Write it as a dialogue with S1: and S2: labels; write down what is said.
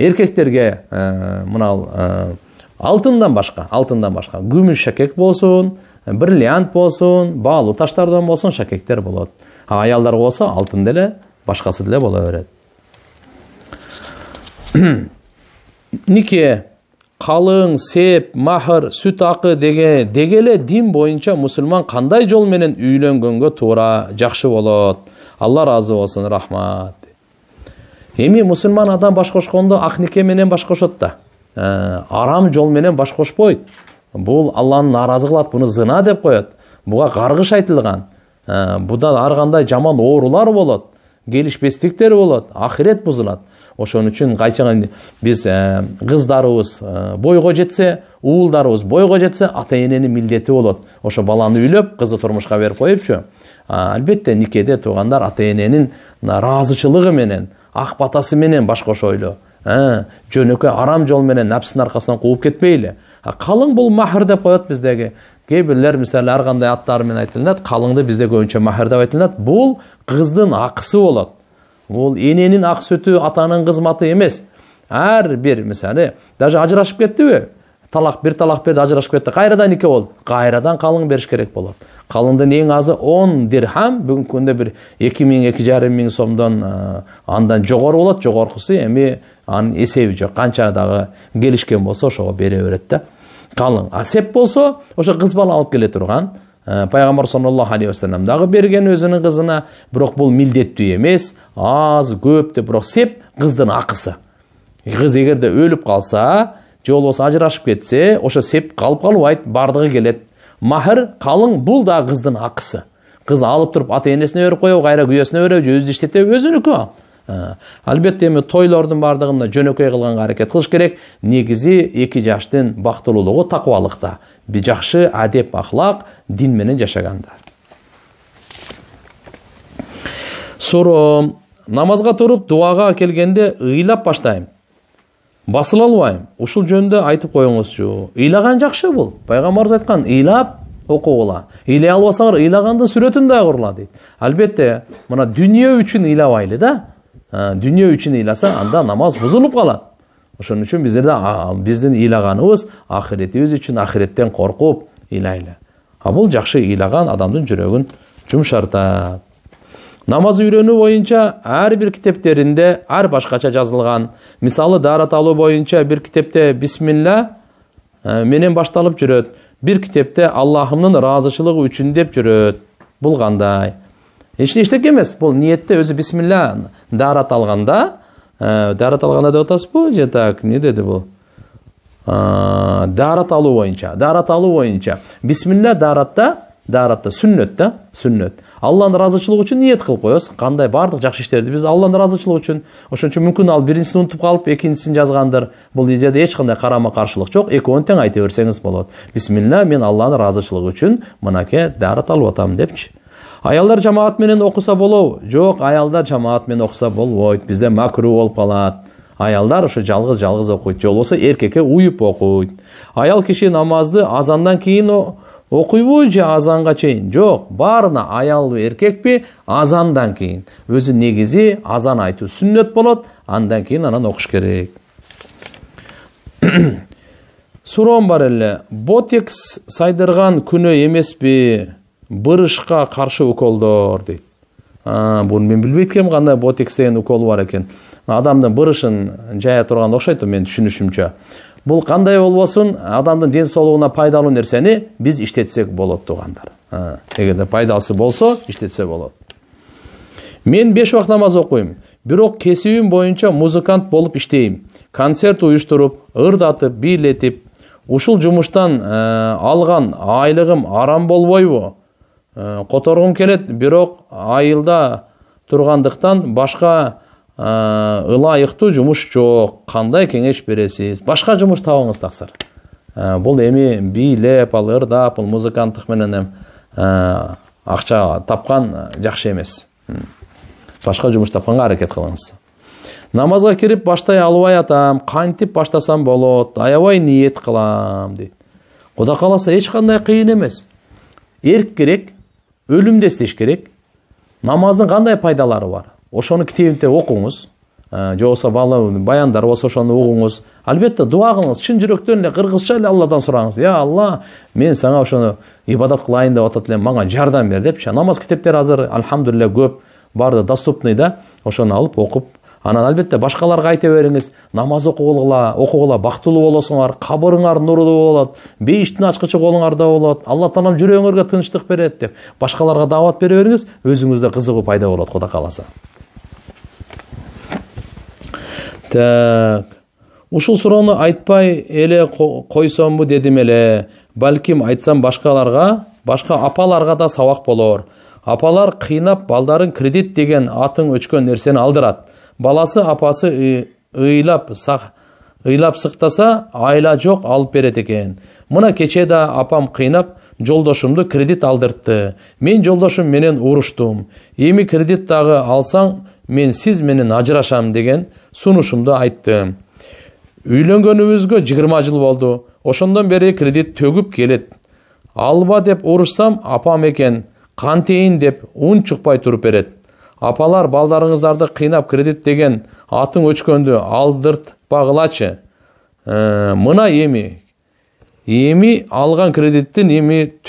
S1: Еркектерге ә, мынау ә, алтындан башқа алтындан башка күмүш шакек болсын бриллиант болсын баалуу таштардан болсын шакектер болот а аялдарга болсо алтын деле башкасы деле боло берет нике қалың сеп махыр сүт ақы деге, дегеле дин бойынша кандай қандай менен үйлөнгөнгө туура жақшы болот, алла ыраазы болсын рахмат эми мусулман адам баш кошкондо ак менен баш кошот да арам жол менен баш кошпойт бул алланы нааразы кылат буну зына деп коет буга каргыш айтылган будан ар кандай жаман оорулар болот келишпестиктер болот ахирет бузулат ошон үчүн кайсы биз кыздарыбыз бойго жетсе уулдарыбыз бойго жетсе ата эненин милдети болот ошо баланы үйлөп кызды турмушка берип коюпчу албетте никеде туугандар ата эненин ыраазычылыгы менен ақ менен баш қошойлы ә, жөнөкөй арам жол менен нәпсінің арқасынан қуып кетпейлі калың бул махр деп қояды біздегі кейбіреулер мисалы ар кандай аттары менен айтылынат қалыңды бизде көбүнчө махр деп айтылынат бұл кыздын ақысы болот. ол эненин ак сүтү атанын кызматы эмес ар бир мисалы даже ажырашып кеттиби талак бир талак берди ажырашып кетти кайрадан нике болду кайрадан калың бериш керек болот қалыңдың ең азы 10 дирхам бүгінгі күнде бір екі мың екі жарым мың сомдон андан жоғары болады жогоркусу эми анын эсеби жок канча дагы келишкен болсо ошого бере берет да қалың а сеп болсо ошо кыз бала алып келе турган пайғамбар саллаллаху алейхи вассалам дагы берген өзүнүн кызына бирок бул милдеттүү эмес аз көп деп бирок сеп кыздын акысы кыз эгерде өлүп калса же болбосо ажырашып кетсе ошо сеп калып калбайт баардыгы келет махр қалың бұл да қыздың ақысы қыз алып тұрып ата енесіне беріп қояу қайра күйесіне береу өзі іштетеу өзінікі ал албетте ә, эми тойлордун баардыгын барлығында жөнөкөй кылганга аракет кылыш керек негізі екі жаштын бақтылылығы тақуалықта. жакшы адеп ахлак дин менен жашаганда намазға намазга дуаға келгенде ыйлап баштайм басыла албайм ушул жөнүндө айтып коюңузчу ыйлаган жакшы бул пайгамбарыбыз айткан ыйлап окугула ыйлай албасаңар ыйлагандын сүрөтүн дагы кургула дейт албетте мына дүйнө үчүн ыйлабайлы да дүйнө үчүн ыйласа анда намаз бузулуп калат ошон үчүн биздерде биздин ыйлаганыбыз ахиретибиз үчүн ахиреттен коркуп ыйлайлы а бул жакшы ыйлаган адамдын жүрөгүн жумшартат намаз үйрөнүү боюнча ар бир китептеринде ар башкача жазылган мисалы дарат алу боюнча бир китепте бисмилла менен башталып жүрөт бір китепте аллахымдын разышылығы үчүн деп жүрөт бул кандай эч эчтеке эмес бул ниетте өзү бисмилла дарат алганда Дарат алганда деп атасызбы же так эмне деди бул Дарат алу боюнча дарат алуу боюнча бисмилла даратта даратта сүннөт да алланын ыраазычылыгы үчүн ниет кылып коебуз кандай баардык жакшы иштерди биз алланын ыраазычылыгы үчүн ошон үчүн мүмкүн ал биринчисин унутуп калып экинчисин жазгандыр бул жерде эч кандай карама каршылык жок экөөнү тең айта берсеңиз болот бисмилля мен алланын ыраазычылыгы үчүн мынакей дары алып атам депчи аялдар жамаат менен окуса болобу жок аялдар жамаат менен окуса болбойт бизде макруу болуп калат аялдар ошо жалгыз жалгыз окуйт же болбосо эркекке уюп окуйт аял киши намазды азандан кийин окуйбу же азанга чейин жок баарына аялбы эркекпи азандан кийин өзү негизи азан айтуу сүннөт болот андан кийин анан окуш керек суроом бар эле ботекс сайдырган күнөө эмеспи бырышка каршы уколдор дейт бұны мен білбейді екенмін қандай ботекс деген укол бар екен адамның бырышын жая тұрған ұқсайды мен түшінішімше бұл қандай болбосын адамның денсаулығына пайдалы нәрсені біз іштетсек болады туғандар егерде пайдасы болса іштетсе болады мен беш уақыт намаз оқимын бирок кесибим боюнча музыкант болып иштейм концерт уюштуруп ырдатып бийлетип ушул жумуштан э, алған айлығым арам болбойбу Э, которгум келет бирок айылда тургандыктан башка э, ылайыктуу жумуш жок кандай кеңеш бересиз башка жумуш табыңыз таксыр э, бул эми бийлеп ал ырдап бул музыканттык менен эм акча тапкан жакшы эмес башка жумуш тапканга аракет кылыңыз намазга кирип баштай албай атам кантип баштасам болот аябай ниет кылам дейт кудай кааласа эч кандай кыйын эмес эрк керек өлімді істеш керек намаздың қандай пайдалары бар ошоны китебинде окуңуз же болбосо бала баяндар болсо ошону угуңуз албетте дуа кылыңыз чын жүрөктөн эле кыргызча эле алладан сураңыз я алла мен сага ошону ибадат кылайын деп атат элем мага жардам бер депчи намаз китептери азыр альхамдулилля көп баары доступный да ошону алып окуп анан албетте башкаларга айта бериңиз намаз окугула окугула бактылуу болосуңар кабырыңар нурлуу болот бейиштин ачкычы колуңарда болот алла таалам жүрөгүңөргө тынчтык берет деп башкаларга даават бере бериңиз өзүңүздө кызыгуу пайда болот кудай кааласа так ушул суроону айтпай эле койсомбу дедим эле балким айтсам башкаларга башка апаларга да сабак болор апалар кыйнап балдарын кредит деген атың өчкөн нерсени алдырат баласы апасы ыйлап ыйлап сықтаса айла жоқ алып береді екен мына кече да апам қинап жолдошымды кредит алдыртты мен жолдошым менен уруштум эми кредит дагы алсаң мен сиз менен ажырашам деген сунушумду айттым үйлөнгөнүбүзгө жыйырма жыл болду ошондон бери кредит төгүп келет алба деп урушсам апам экен кантейин деп ұн чыкпай туруп берет апалар балдарыңыздарды қинап кредит деген атың өчкөнді алдырт ә, мына эми эми алған кредиттин эми